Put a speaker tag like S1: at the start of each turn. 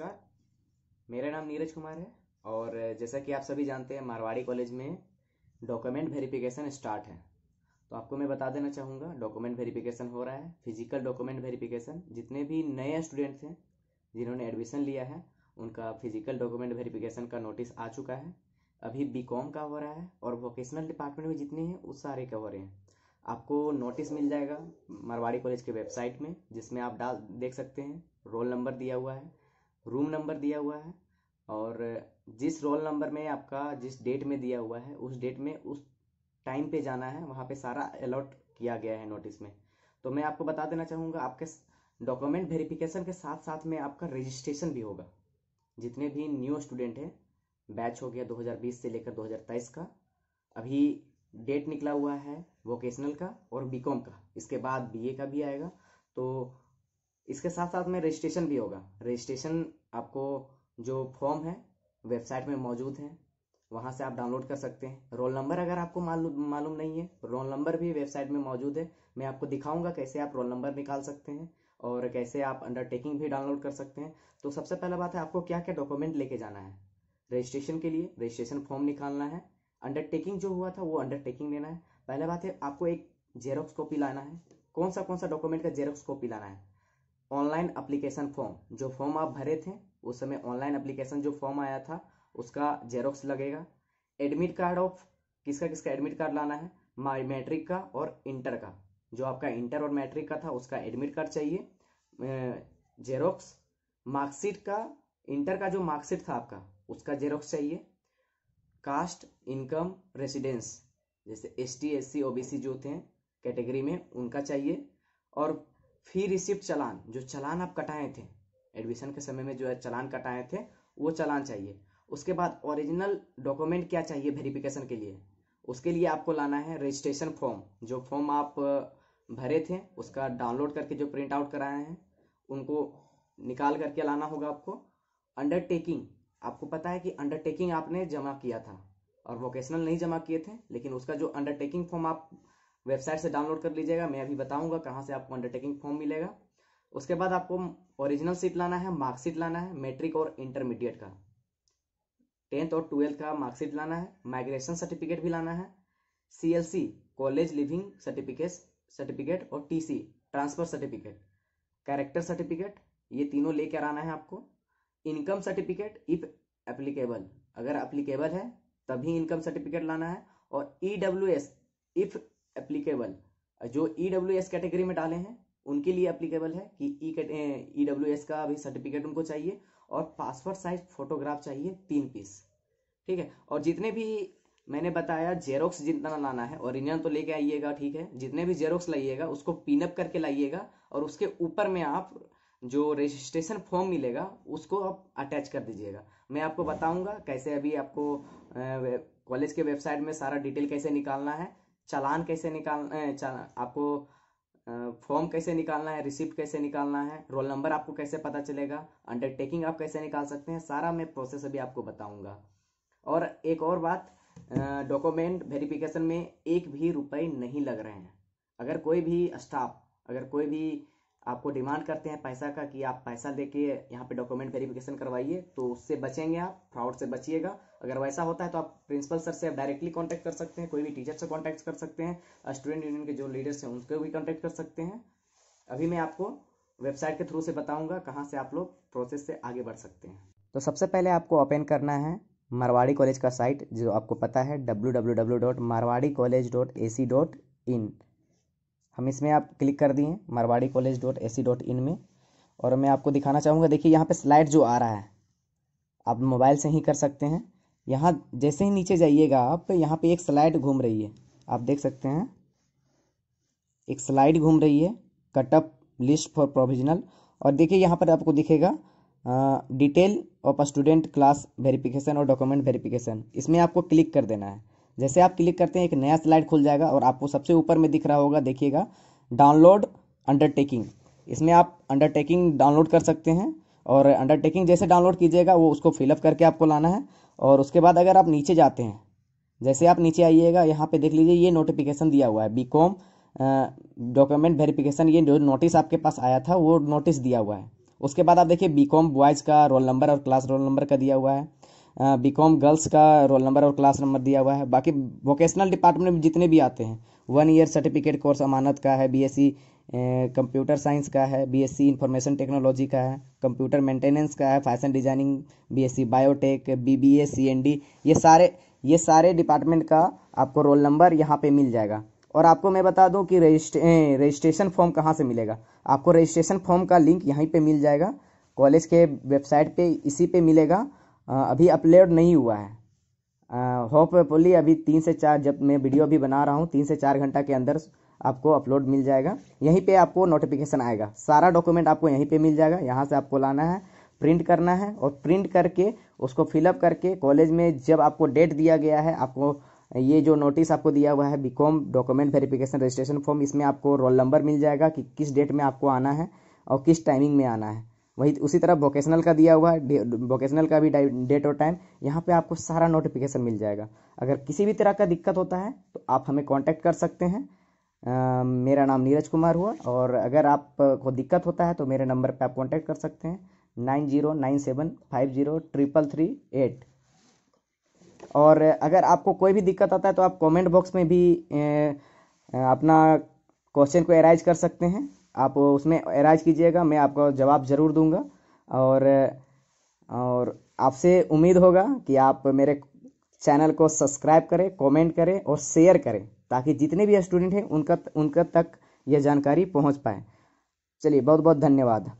S1: नमस्कार मेरा नाम नीरज कुमार है और जैसा कि आप सभी जानते हैं मारवाड़ी कॉलेज में डॉक्यूमेंट वेरिफिकेशन स्टार्ट है तो आपको मैं बता देना चाहूँगा डॉक्यूमेंट वेरिफिकेशन हो रहा है फिजिकल डॉक्यूमेंट वेरिफिकेशन जितने भी नए स्टूडेंट हैं जिन्होंने एडमिशन लिया है उनका फिजिकल डॉक्यूमेंट वेरिफिकेशन का नोटिस आ चुका है अभी बी का हो रहा है और वोकेशनल डिपार्टमेंट में जितने हैं उस सारे के हो रहे हैं आपको नोटिस मिल जाएगा मारवाड़ी कॉलेज के वेबसाइट में जिसमें आप डाल देख सकते हैं रोल नंबर दिया हुआ है रूम नंबर दिया हुआ है और जिस रोल नंबर में आपका जिस डेट में दिया हुआ है उस डेट में उस टाइम पे जाना है वहाँ पे सारा अलॉट किया गया है नोटिस में तो मैं आपको बता देना चाहूँगा आपके डॉक्यूमेंट वेरिफिकेशन के साथ साथ में आपका रजिस्ट्रेशन भी होगा जितने भी न्यू स्टूडेंट हैं बैच हो गया 2020 से लेकर 2023 का अभी डेट निकला हुआ है वोकेशनल का और बीकॉम का इसके बाद बीए का भी आएगा तो इसके साथ साथ में रजिस्ट्रेशन भी होगा रजिस्ट्रेशन आपको जो फॉर्म है वेबसाइट में मौजूद है वहाँ से आप डाउनलोड कर सकते हैं रोल नंबर अगर आपको मालूम मालूम नहीं है रोल नंबर भी वेबसाइट में मौजूद है मैं आपको दिखाऊंगा कैसे आप रोल नंबर निकाल सकते हैं और कैसे आप अंडरटेकिंग भी डाउनलोड कर सकते हैं तो सबसे पहला बात है आपको क्या क्या डॉक्यूमेंट लेके जाना है रजिस्ट्रेशन के लिए रजिस्ट्रेशन फॉर्म निकालना है अंडरटेकिंग जो हुआ था वो अंडरटेकिंग लेना है पहला बात है आपको एक जेरोक्स कॉपी लाना है कौन सा कौन सा डॉक्यूमेंट का जेरोक्स कॉपी लाना है ऑनलाइन अप्लीकेशन फॉर्म जो फॉर्म आप भरे थे उस समय ऑनलाइन अप्लीकेशन जो फॉर्म आया था उसका जेरोक्स लगेगा एडमिट कार्ड ऑफ किसका किसका एडमिट कार्ड लाना है मैट्रिक का और इंटर का जो आपका इंटर और मैट्रिक का था उसका एडमिट कार्ड चाहिए जेरोक्स मार्कशीट का इंटर का जो मार्कशीट था आपका उसका जेरोक्स चाहिए कास्ट इनकम रेसिडेंस जैसे S T S C O जो थे कैटेगरी में उनका चाहिए और फी रिसिप्ट चलान जो चलान आप कटाए थे एडमिशन के समय में जो है चलान कटाए थे वो चलान चाहिए उसके बाद ओरिजिनल डॉक्यूमेंट क्या चाहिए वेरिफिकेशन के लिए उसके लिए आपको लाना है रजिस्ट्रेशन फॉर्म जो फॉर्म आप भरे थे उसका डाउनलोड करके जो प्रिंट आउट कराए हैं उनको निकाल करके लाना होगा आपको अंडरटेकिंग आपको पता है कि अंडरटेकिंग आपने जमा किया था और वोकेशनल नहीं जमा किए थे लेकिन उसका जो अंडरटेकिंग फॉर्म आप वेबसाइट से डाउनलोड कर लीजिएगा मैं अभी बताऊंगा कहाँ से आपको अंडरटेकिंग फॉर्म मिलेगा उसके बाद आपको ओरिजिनल सीट लाना है मार्कशीट लाना है मेट्रिक और इंटरमीडिएट का टेंथ और ट्वेल्थ का मार्कशीट लाना है माइग्रेशन सर्टिफिकेट भी लाना है C college leaving certificate certificate और C transfer certificate character certificate ये तीनों लेकर आना है आपको इनकम सर्टिफिकेट इफ एप्लीकेबल अगर एप्लीकेबल है तभी इनकम सर्टिफिकेट लाना है और E W S if applicable जो ई डब्ल्यू एस कैटेगरी में डाले हैं उनके लिए एप्लीकेबल है कि ई डब्ल्यू एस का अभी सर्टिफिकेट उनको चाहिए और पासपोर्ट साइज फोटोग्राफ चाहिए तीन पीस ठीक है और जितने भी मैंने बताया जेरोक्स जितना लाना है ओरिजिनल तो लेके आइएगा ठीक है जितने भी जेरोक्स लाइएगा उसको पिनअप करके लाइएगा और उसके ऊपर में आप जो रजिस्ट्रेशन फॉर्म मिलेगा उसको आप अटैच कर दीजिएगा मैं आपको बताऊंगा कैसे अभी आपको कॉलेज के वेबसाइट में सारा डिटेल कैसे निकालना है चालान कैसे निकालना है आपको फॉर्म कैसे निकालना है रिसिप्ट कैसे निकालना है रोल नंबर आपको कैसे पता चलेगा अंडरटेकिंग आप कैसे निकाल सकते हैं सारा मैं प्रोसेस अभी आपको बताऊंगा और एक और बात डॉक्यूमेंट वेरिफिकेशन में एक भी रुपए नहीं लग रहे हैं अगर कोई भी स्टाफ अगर कोई भी आपको डिमांड करते हैं पैसा का कि आप पैसा देके यहाँ पे डॉक्यूमेंट वेरिफिकेशन करवाइए तो उससे बचेंगे आप फ्रॉड से बचिएगा अगर वैसा होता है तो आप प्रिंसिपल सर से आप डायरेक्टली कॉन्टैक्ट कर सकते हैं कोई भी टीचर से कॉन्टैक्ट कर सकते हैं स्टूडेंट यूनियन के जो लीडर्स हैं उनको भी कॉन्टैक्ट कर सकते हैं अभी मैं आपको वेबसाइट के थ्रू से बताऊँगा कहाँ से आप लोग प्रोसेस से आगे बढ़ सकते हैं तो सबसे पहले आपको ओपन करना है मारवाड़ी कॉलेज का साइट जो आपको पता है W W W dot Marwari college dot A C dot in हम इसमें आप क्लिक कर दिए Marwari college dot A C dot in में और मैं आपको दिखाना चाहूँगा देखिए यहाँ पे स्लाइड जो आ रहा है आप मोबाइल से ही कर सकते हैं यहाँ जैसे ही नीचे जाइएगा आप यहाँ पे एक स्लाइड घूम रही है आप देख सकते हैं एक स्लाइड घूम रही है कटअप लिस्ट फॉर प्रोविजनल और देखिए यहाँ पर आपको दिखेगा detail of student class verification और डॉक्यूमेंट वेरिफिकेशन इसमें आपको क्लिक कर देना है जैसे आप क्लिक करते हैं एक नया स्लाइड खुल जाएगा और आपको सबसे ऊपर में दिख रहा होगा देखिएगा डाउनलोड अंडरटेकिंग इसमें आप अंडरटेकिंग डाउनलोड कर सकते हैं और अंडरटेकिंग जैसे डाउनलोड कीजिएगा वो उसको फिलअप करके आपको लाना है और उसके बाद अगर आप नीचे जाते हैं जैसे आप नीचे आइएगा यहाँ पे देख लीजिए ये नोटिफिकेशन दिया हुआ है बी कॉम डॉक्यूमेंट वेरिफिकेशन ये जो नोटिस आपके पास आया था वो नोटिस दिया हुआ है उसके बाद आप देखिए बी कॉम बॉयज़ का रोल नंबर और क्लास रोल नंबर का दिया हुआ है बी कॉम गर्ल्स का रोल नंबर और क्लास नंबर दिया हुआ है बाकी वोकेशनल डिपार्टमेंट में जितने भी आते हैं वन ईयर सर्टिफिकेट कोर्स अमानत का है B S C computer science का है B S C information technology का है कंप्यूटर मेंटेनेंस का है fashion designing B S C biotech B B C N D ये सारे ये सारे डिपार्टमेंट का आपको रोल नंबर यहाँ पे मिल जाएगा और आपको मैं बता दूं कि रजिस्ट्रे रजिस्ट्रेशन फॉर्म कहाँ से मिलेगा आपको रजिस्ट्रेशन फॉर्म का लिंक यहीं पे मिल जाएगा कॉलेज के वेबसाइट पे इसी पे मिलेगा अभी अपलोड नहीं हुआ है होप होपफुली अभी तीन से चार जब मैं वीडियो भी बना रहा हूँ तीन से चार घंटा के अंदर आपको अपलोड मिल जाएगा यहीं पे आपको नोटिफिकेशन आएगा सारा डॉक्यूमेंट आपको यहीं पे मिल जाएगा यहाँ से आपको लाना है प्रिंट करना है और प्रिंट करके उसको फिलअप करके कॉलेज में जब आपको डेट दिया गया है आपको ये जो नोटिस आपको दिया हुआ है B com document verification registration form इसमें आपको रोल नंबर मिल जाएगा कि किस डेट में आपको आना है और किस टाइमिंग में आना है वही उसी तरह वोकेशनल का दिया हुआ है वोकेशनल का भी डेट और टाइम यहाँ पे आपको सारा नोटिफिकेशन मिल जाएगा अगर किसी भी तरह का दिक्कत होता है तो आप हमें कांटेक्ट कर सकते हैं आ, मेरा नाम नीरज कुमार हुआ और अगर आपको दिक्कत होता है तो मेरे नंबर पर आप कॉन्टैक्ट कर सकते हैं nine zero nine seven five zero triple three eight और अगर आपको कोई भी दिक्कत आता है तो आप कमेंट बॉक्स में भी ए, अपना क्वेश्चन को एराइज कर सकते हैं आप उसमें एराज कीजिएगा मैं आपका जवाब ज़रूर दूंगा और और आपसे उम्मीद होगा कि आप मेरे चैनल को सब्सक्राइब करें कमेंट करें और शेयर करें ताकि जितने भी स्टूडेंट हैं उनका उनका तक यह जानकारी पहुंच पाए चलिए बहुत बहुत धन्यवाद